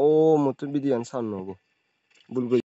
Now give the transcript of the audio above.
o mutum bidiyon sanno go bulgo